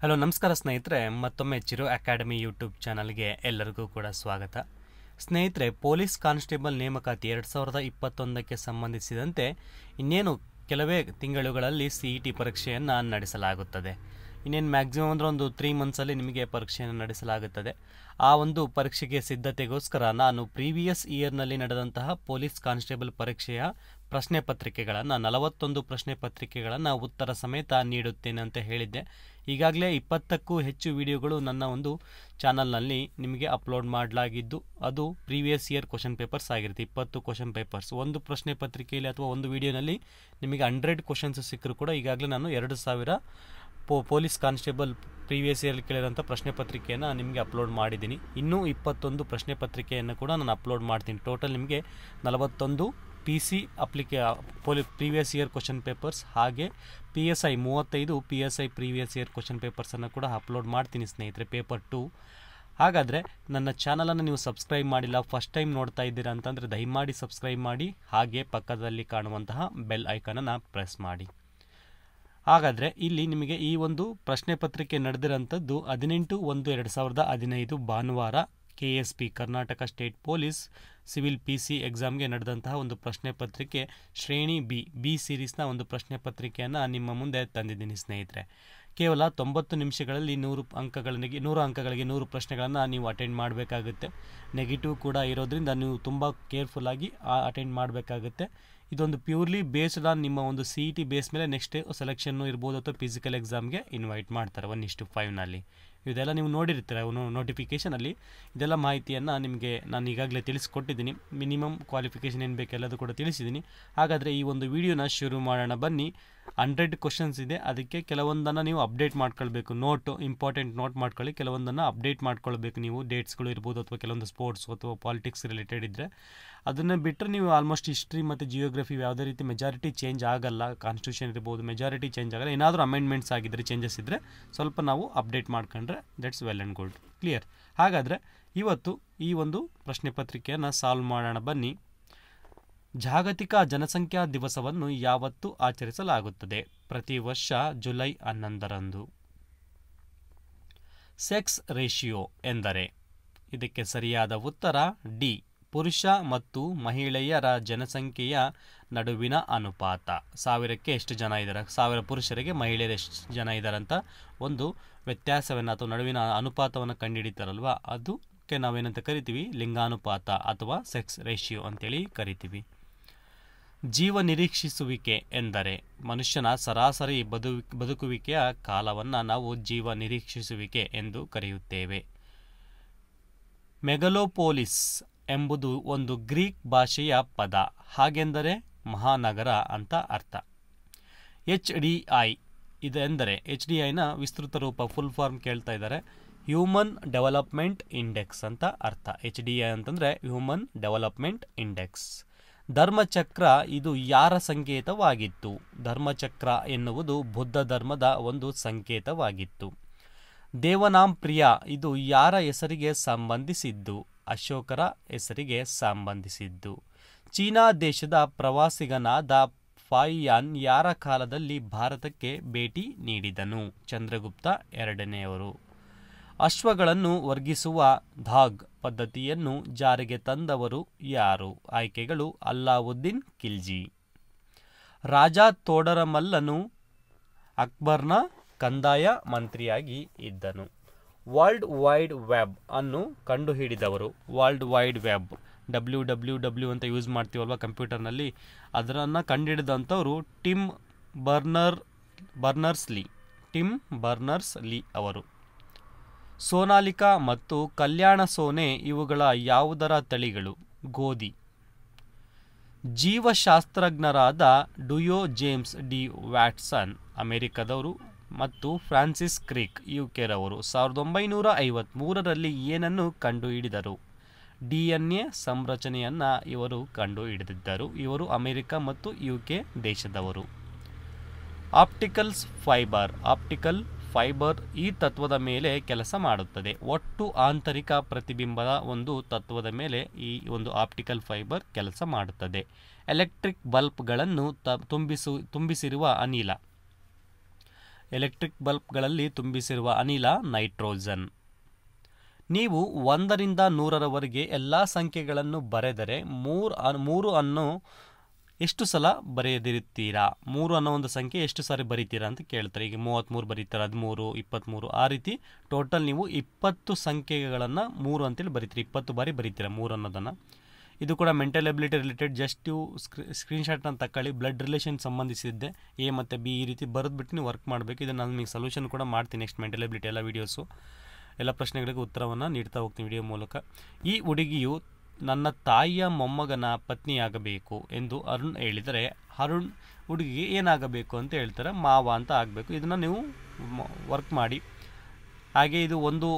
hello ನಮಸ್ಕಾರ ಸ್ನೇಹಿತರೆ ಮತ್ತೊಮ್ಮೆ ಚಿರು ಅಕಾಡೆಮಿ ಯೂಟ್ಯೂಬ್ ಚಾನಲ್ಗೆ ಎಲ್ಲರಿಗೂ ಕೂಡ ಸ್ವಾಗತ ಸ್ನೇಹಿತರೆ ಪೊಲೀಸ್ ಕಾನ್ಸ್ಟೇಬಲ್ ನೇಮಕಾತಿ ಎರಡು ಸಾವಿರದ ಇಪ್ಪತ್ತೊಂದಕ್ಕೆ ಸಂಬಂಧಿಸಿದಂತೆ ಇನ್ನೇನು ಕೆಲವೇ ತಿಂಗಳುಗಳಲ್ಲಿ ಸಿ ಇ ಟಿ ಪರೀಕ್ಷೆಯನ್ನು ನಡೆಸಲಾಗುತ್ತದೆ ಇನ್ನೇನು ಮ್ಯಾಕ್ಸಿಮಮ್ ಅಂದರೆ ಒಂದು ತ್ರೀ ಮಂತ್ಸಲ್ಲಿ ನಿಮಗೆ ಪರೀಕ್ಷೆಯನ್ನು ನಡೆಸಲಾಗುತ್ತದೆ ಆ ಒಂದು ಪರೀಕ್ಷೆಗೆ ಸಿದ್ಧತೆಗೋಸ್ಕರ ನಾನು ಪ್ರೀವಿಯಸ್ ಇಯರ್ನಲ್ಲಿ ನಡೆದಂತಹ ಪೊಲೀಸ್ ಕಾನ್ಸ್ಟೇಬಲ್ ಪರೀಕ್ಷೆಯ ಪ್ರಶ್ನೆ ಪತ್ರಿಕೆಗಳನ್ನು ನಲವತ್ತೊಂದು ಪ್ರಶ್ನೆ ಪತ್ರಿಕೆಗಳನ್ನು ಉತ್ತರ ಸಮೇತ ನೀಡುತ್ತೇನೆ ಅಂತ ಹೇಳಿದ್ದೆ ಈಗಾಗಲೇ ಇಪ್ಪತ್ತಕ್ಕೂ ಹೆಚ್ಚು ವಿಡಿಯೋಗಳು ನನ್ನ ಒಂದು ಚಾನಲ್ನಲ್ಲಿ ನಿಮಗೆ ಅಪ್ಲೋಡ್ ಮಾಡಲಾಗಿದ್ದು ಅದು ಪ್ರೀವಿಯಸ್ ಇಯರ್ ಕ್ವಶನ್ ಪೇಪರ್ಸ್ ಆಗಿರುತ್ತೆ ಇಪ್ಪತ್ತು ಕ್ವಶನ್ ಪೇಪರ್ಸ್ ಒಂದು ಪ್ರಶ್ನೆ ಪತ್ರಿಕೆಯಲ್ಲಿ ಅಥವಾ ಒಂದು ವಿಡಿಯೋನಲ್ಲಿ ನಿಮಗೆ ಹಂಡ್ರೆಡ್ ಕ್ವಶನ್ಸ್ ಸಿಕ್ಕರೂ ಕೂಡ ಈಗಾಗಲೇ ನಾನು ಎರಡು ಸಾವಿರ ಪೊ ಪೊಲೀಸ್ ಕಾನ್ಸ್ಟೇಬಲ್ ಪ್ರೀವಿಯಸ್ ಇಯರ್ ಕೇಳಿರೋಂಥ ಪ್ರಶ್ನೆ ಪತ್ರಿಕೆಯನ್ನು ನಿಮಗೆ ಅಪ್ಲೋಡ್ ಮಾಡಿದ್ದೀನಿ ಇನ್ನೂ ಇಪ್ಪತ್ತೊಂದು ಪ್ರಶ್ನೆ ಪತ್ರಿಕೆಯನ್ನು ಕೂಡ ನಾನು ಅಪ್ಲೋಡ್ ಮಾಡ್ತೀನಿ ಟೋಟಲ್ ನಿಮಗೆ ನಲವತ್ತೊಂದು ಪಿ ಸಿ ಅಪ್ಲಿಕೇ ಪೊಲಿ ಪ್ರೀವಿಯಸ್ ಇಯರ್ ಕ್ವಶನ್ ಪೇಪರ್ಸ್ ಹಾಗೆ ಪಿ ಎಸ್ ಐ ಮೂವತ್ತೈದು P S I previous year question ಪೇಪರ್ಸನ್ನು ಕೂಡ ಅಪ್ಲೋಡ್ ಮಾಡ್ತೀನಿ ಸ್ನೇಹಿತರೆ ಪೇಪರ್ ಟು ಹಾಗಾದರೆ ನನ್ನ ಚಾನಲನ್ನು ನೀವು ಸಬ್ಸ್ಕ್ರೈಬ್ ಮಾಡಿಲ್ಲ ಫಸ್ಟ್ ಟೈಮ್ ನೋಡ್ತಾ ಇದ್ದೀರಾ ಅಂತಂದರೆ ದಯಮಾಡಿ ಸಬ್ಸ್ಕ್ರೈಬ್ ಮಾಡಿ ಹಾಗೆ ಪಕ್ಕದಲ್ಲಿ ಕಾಣುವಂತಹ ಬೆಲ್ ಐಕನನ್ನು ಪ್ರೆಸ್ ಮಾಡಿ ಹಾಗಾದರೆ ಇಲ್ಲಿ ನಿಮಗೆ ಈ ಒಂದು ಪ್ರಶ್ನೆ ಪತ್ರಿಕೆ ನಡೆದಿರೋಂಥದ್ದು ಹದಿನೆಂಟು ಒಂದು ಎರಡು ಸಾವಿರದ ಹದಿನೈದು ಭಾನುವಾರ KSP Karnataka state police civil P C ಎಕ್ಸಾಮ್ಗೆ ನಡೆದಂತಹ ಒಂದು ಪ್ರಶ್ನೆ ಪತ್ರಿಕೆ ಶ್ರೇಣಿ ಬಿ ಬಿ ಸಿರೀಸ್ನ ಒಂದು ಪ್ರಶ್ನೆ ಪತ್ರಿಕೆಯನ್ನು ನಿಮ್ಮ ಮುಂದೆ ತಂದಿದ್ದೀನಿ ಸ್ನೇಹಿತರೆ ಕೇವಲ ತೊಂಬತ್ತು ನಿಮಿಷಗಳಲ್ಲಿ ನೂರು ಅಂಕಗಳಿಗೆ ನೂರು ಅಂಕಗಳಿಗೆ ನೂರು ಪ್ರಶ್ನೆಗಳನ್ನು ನೀವು ಅಟೆಂಡ್ ಮಾಡಬೇಕಾಗುತ್ತೆ ನೆಗೆಟಿವ್ ಕೂಡ ಇರೋದ್ರಿಂದ ನೀವು ತುಂಬ ಕೇರ್ಫುಲ್ಲಾಗಿ ಅಟೆಂಡ್ ಮಾಡಬೇಕಾಗುತ್ತೆ ಇದೊಂದು ಪ್ಯೂರ್ಲಿ ಬೇಸ್ಡ್ ಆನ್ ನಿಮ್ಮ ಒಂದು ಸಿ ಇ ಟಿ ಬೇಸ್ ಮೇಲೆ ನೆಕ್ಸ್ಟ್ ಸೆಲೆಕ್ಷನ್ನು ಇರ್ಬೋದು ಅಥವಾ ಫಿಸಿಕಲ್ ಎಕ್ಸಾಮ್ಗೆ ಇನ್ವೈಟ್ ಮಾಡ್ತಾರೆ ಒನ್ ಇಷ್ಟು ಫೈವ್ನಲ್ಲಿ ಇದೆಲ್ಲ ನೀವು ನೋಡಿರ್ತೀರ ನೋಟಿಫಿಕೇಷನಲ್ಲಿ ಇದೆಲ್ಲ ಮಾಹಿತಿಯನ್ನು ನಿಮಗೆ ನಾನು ಈಗಾಗಲೇ ತಿಳಿಸ್ಕೊಟ್ಟಿದ್ದೀನಿ ಮಿನಿಮಮ್ ಕ್ವಾಲಿಫಿಕೇಷನ್ ಏನು ಬೇಕು ಎಲ್ಲದೂ ಕೂಡ ತಿಳಿಸಿದ್ದೀನಿ ಹಾಗಾದರೆ ಈ ಒಂದು ವಿಡಿಯೋನ ಶುರು ಮಾಡೋಣ ಬನ್ನಿ ಹಂಡ್ರೆಡ್ ಕ್ವಶನ್ಸ್ ಇದೆ ಅದಕ್ಕೆ ಕೆಲವೊಂದನ್ನು ನೀವು ಅಪ್ಡೇಟ್ ಮಾಡ್ಕೊಳ್ಬೇಕು ನೋಟು ಇಂಪಾರ್ಟೆಂಟ್ ನೋಟ್ ಮಾಡ್ಕೊಳ್ಳಿ ಕೆಲವೊಂದನ್ನು ಅಪ್ಡೇಟ್ ಮಾಡ್ಕೊಳ್ಬೇಕು ನೀವು ಡೇಟ್ಸ್ಗಳು ಇರ್ಬೋದು ಅಥವಾ ಕೆಲವೊಂದು ಸ್ಪೋರ್ಟ್ಸ್ ಅಥವಾ ಪಾಲಿಟಿಕ್ಸ್ ರಿಲೇಟೆಡ್ ಇದ್ದರೆ ಅದನ್ನು ಬಿಟ್ಟರೆ ನೀವು ಆಲ್ಮೋಸ್ಟ್ ಹಿಸ್ಟ್ರಿ ಮತ್ತು ಜಿಯೋಗ್ರಫಿ ಯಾವುದೇ ರೀತಿ ಮೆಜಾರಿಟಿ ಚೇಂಜ್ ಆಗಲ್ಲ ಕಾನ್ಸ್ಟಿಟ್ಯೂಷನ್ ಇರ್ಬೋದು ಮೆಜಾರಿಟಿ ಚೇಂಜ್ ಆಗಲ್ಲ ಏನಾದರೂ ಅಮೆಂಡ್ಮೆಂಟ್ಸ್ ಆಗಿದ್ದರೆ ಚೇಂಜಸ್ ಇದ್ದರೆ ಸ್ವಲ್ಪ ನಾವು ಅಪ್ಡೇಟ್ ಮಾಡ್ಕೊಂಡ್ರೆ ಮಾಡಿದ್ರೆ that's well and good clear ಹಾಗಾದರೆ ಇವತ್ತು ಈ ಒಂದು ಪ್ರಶ್ನೆ ಪತ್ರಿಕೆಯನ್ನು ಸಾಲ್ವ್ ಮಾಡೋಣ ಬನ್ನಿ ಜಾಗತಿಕ ಜನಸಂಖ್ಯಾ ದಿವಸವನ್ನು ಯಾವತ್ತು ಆಚರಿಸಲಾಗುತ್ತದೆ ಪ್ರತಿ ವರ್ಷ ಜುಲೈ ಹನ್ನೊಂದರಂದು ಸೆಕ್ಸ್ ರೇಷಿಯೋ ಎಂದರೆ ಇದಕ್ಕೆ ಸರಿಯಾದ ಉತ್ತರ ಡಿ ಪುರುಷ ಮತ್ತು ಮಹಿಳೆಯರ ಜನಸಂಖ್ಯೆಯ ನಡುವಿನ ಅನುಪಾತ ಸಾವಿರಕ್ಕೆ ಎಷ್ಟು ಜನ ಇದ್ದಾರೆ ಸಾವಿರ ಪುರುಷರಿಗೆ ಮಹಿಳೆಯರು ಎಷ್ಟು ಜನ ಇದ್ದಾರೆ ಅಂತ ಒಂದು ವ್ಯತ್ಯಾಸವನ್ನು ಅಥವಾ ನಡುವಿನ ಅನುಪಾತವನ್ನು ಕಂಡುಹಿಡಿತಾರಲ್ವ ಅದಕ್ಕೆ ನಾವೇನಂತ ಕರಿತೀವಿ ಲಿಂಗಾನುಪಾತ ಅಥವಾ ಸೆಕ್ಸ್ ರೇಷಿಯೋ ಅಂತೇಳಿ ಕರಿತೀವಿ ಜೀವ ನಿರೀಕ್ಷಿಸುವಿಕೆ ಎಂದರೆ ಮನುಷ್ಯನ ಸರಾಸರಿ ಬದು ಬದುಕುವಿಕೆಯ ಕಾಲವನ್ನು ನಾವು ಜೀವ ನಿರೀಕ್ಷಿಸುವಿಕೆ ಎಂದು ಕರೆಯುತ್ತೇವೆ ಮೆಗಲೋಪೋಲಿಸ್ ಎಂಬುದು ಒಂದು ಗ್ರೀಕ್ ಭಾಷೆಯ ಪದ ಹಾಗೆಂದರೆ ಮಹಾನಗರ ಅಂತ ಅರ್ಥ ಎಚ್ ಡಿ ಐ ಇದೆಂದರೆ ಎಚ್ ಡಿ ಐನ ವಿಸ್ತೃತ ರೂಪ ಫುಲ್ ಫಾರ್ಮ್ ಕೇಳ್ತಾ ಇದ್ದಾರೆ ಹ್ಯೂಮನ್ ಡೆವಲಪ್ಮೆಂಟ್ ಇಂಡೆಕ್ಸ್ ಅಂತ ಅರ್ಥ ಎಚ್ ಡಿ ಐ ಅಂತಂದರೆ ಹ್ಯೂಮನ್ ಡೆವಲಪ್ಮೆಂಟ್ ಇಂಡೆಕ್ಸ್ ಧರ್ಮಚಕ್ರ ಇದು ಯಾರ ಸಂಕೇತವಾಗಿತ್ತು ಧರ್ಮಚಕ್ರ ಎನ್ನುವುದು ಬುದ್ಧ ಧರ್ಮದ ಒಂದು ಸಂಕೇತವಾಗಿತ್ತು ದೇವನಾಂಪ್ರಿಯ ಇದು ಯಾರ ಹೆಸರಿಗೆ ಸಂಬಂಧಿಸಿದ್ದು ಅಶೋಕರ ಹೆಸರಿಗೆ ಸಂಬಂಧಿಸಿದ್ದು ಚೀನಾ ದೇಶದ ಪ್ರವಾಸಿಗನಾದ ಫಾಯಿಯಾನ್ ಯಾರ ಕಾಲದಲ್ಲಿ ಭಾರತಕ್ಕೆ ಭೇಟಿ ನೀಡಿದನು ಚಂದ್ರಗುಪ್ತ ಎರಡನೆಯವರು ಅಶ್ವಗಳನ್ನು ವರ್ಗಿಸುವ ಧಾಗ್ ಪದ್ಧತಿಯನ್ನು ಜಾರಿಗೆ ತಂದವರು ಯಾರು ಆಯ್ಕೆಗಳು ಅಲ್ಲಾವುದ್ದೀನ್ ಖಿಲ್ಜಿ ರಾಜ ತೋಡರಮಲ್ಲನು ಅಕ್ಬರ್ನ ಕಂದಾಯ ಮಂತ್ರಿಯಾಗಿ ಇದ್ದನು ವರ್ಲ್ಡ್ ವೈಡ್ ವೆಬ್ ಅನ್ನು ಕಂಡುಹಿಡಿದವರು world wide web W W W ಅಂತ ಯೂಸ್ ಮಾಡ್ತೀವಲ್ವ ಕಂಪ್ಯೂಟರ್ನಲ್ಲಿ ಅದರನ್ನು ಕಂಡುಹಿಡಿದಂಥವ್ರು Tim Berner Berners Lee Tim Berners Lee ಅವರು ಸೋನಾಲಿಕಾ ಮತ್ತು ಕಲ್ಯಾಣ ಸೋನೆ ಇವುಗಳ ಯಾವುದರ ತಳಿಗಳು ಗೋಧಿ ಜೀವಶಾಸ್ತ್ರಜ್ಞರಾದ ಡುಯೋ ಜೇಮ್ಸ್ ಡಿ ವ್ಯಾಟ್ಸನ್ ಅಮೆರಿಕದವರು ಮತ್ತು ಫ್ರಾನ್ಸಿಸ್ ಕ್ರಿಕ್ ಯು ಕೆರವರು ಸಾವಿರದ ಒಂಬೈನೂರ ಐವತ್ತ್ಮೂರರಲ್ಲಿ ಏನನ್ನು ಕಂಡುಹಿಡಿದರು ಡಿ ಎನ್ ಎ ಸಂರಚನೆಯನ್ನು ಇವರು ಕಂಡುಹಿಡಿದಿದ್ದರು ಇವರು ಅಮೆರಿಕ ಮತ್ತು ಯು ಕೆ ದೇಶದವರು ಆಪ್ಟಿಕಲ್ಸ್ ಫೈಬರ್ ಆಪ್ಟಿಕಲ್ ಫೈಬರ್ ಈ ತತ್ವದ ಮೇಲೆ ಕೆಲಸ ಮಾಡುತ್ತದೆ ಒಟ್ಟು ಆಂತರಿಕ ಪ್ರತಿಬಿಂಬದ ಒಂದು ತತ್ವದ ಮೇಲೆ ಈ ಒಂದು ಆಪ್ಟಿಕಲ್ ಫೈಬರ್ ಕೆಲಸ ಮಾಡುತ್ತದೆ ಎಲೆಕ್ಟ್ರಿಕ್ ಬಲ್ಬ್ಗಳನ್ನು ತ ತುಂಬಿಸು ತುಂಬಿಸಿರುವ ಅನಿಲ ಎಲೆಕ್ಟ್ರಿಕ್ ಬಲ್ಬ್ಗಳಲ್ಲಿ ತುಂಬಿಸಿರುವ ಅನಿಲ ನೈಟ್ರೋಜನ್ ನೀವು ಒಂದರಿಂದ ನೂರರವರೆಗೆ ಎಲ್ಲ ಸಂಖ್ಯೆಗಳನ್ನು ಬರೆದರೆ ಮೂರು ಮೂರು ಅನ್ನು ಎಷ್ಟು ಸಲ ಬರೆಯದಿರುತ್ತೀರಾ ಮೂರು ಅನ್ನೋ ಒಂದು ಸಂಖ್ಯೆ ಎಷ್ಟು ಸಾರಿ ಬರೀತೀರಾ ಅಂತ ಕೇಳ್ತಾರೆ ಈಗ ಮೂವತ್ತ್ಮೂರು ಬರೀತಾರೆ ಹದಿಮೂರು ಇಪ್ಪತ್ತ್ಮೂರು ಆ ರೀತಿ ಟೋಟಲ್ ನೀವು ಇಪ್ಪತ್ತು ಸಂಖ್ಯೆಗಳನ್ನು ಮೂರು ಅಂತೇಳಿ ಬರೀತೀರಿ ಇಪ್ಪತ್ತು ಬಾರಿ ಬರೀತೀರಾ ಮೂರು ಅನ್ನೋದನ್ನು ಇದು ಕೂಡ ಮೆಂಟಲ್ ಎಬಿಲಿಟಿ ರಿಲೇಟೆಡ್ ಜಸ್ಟ್ ಇವು ಸ್ಕ್ರೀ ಸ್ಕ್ರೀನ್ಶಾಟ್ನ ತಕ್ಕೊಳ್ಳಿ ಬ್ಲಡ್ ರಿಲೇಷನ್ ಸಂಬಂಧಿಸಿದ್ದೆ ಎ ಮತ್ತು ಬಿ ಈ ರೀತಿ ಬರೆದ್ಬಿಟ್ಟು ನೀವು ವರ್ಕ್ ಮಾಡಬೇಕು ಇದನ್ನು ನಾನು ನಿಮಗೆ ಸೊಲ್ಯೂಷನ್ ಕೂಡ ಮಾಡ್ತೀನಿ ನೆಕ್ಸ್ಟ್ ಮೆಂಟಲ್ ಎಬಿಲಿಟಿ ಎಲ್ಲ ವೀಡಿಯೋಸು ಎಲ್ಲ ಪ್ರಶ್ನೆಗಳಿಗೆ ಉತ್ತರವನ್ನು ನೀಡ್ತಾ ಹೋಗ್ತೀನಿ ವಿಡಿಯೋ ಮೂಲಕ ಈ ಹುಡುಗಿಯು ನನ್ನ ತಾಯಿಯ ಮೊಮ್ಮಗನ ಪತ್ನಿಯಾಗಬೇಕು ಎಂದು ಅರುಣ್ ಹೇಳಿದರೆ ಅರುಣ್ ಹುಡುಗಿಗೆ ಏನಾಗಬೇಕು ಅಂತ ಹೇಳ್ತಾರೆ ಮಾವ ಅಂತ ಆಗಬೇಕು ಇದನ್ನು ನೀವು ವರ್ಕ್ ಮಾಡಿ ಹಾಗೆ ಇದು ಒಂದು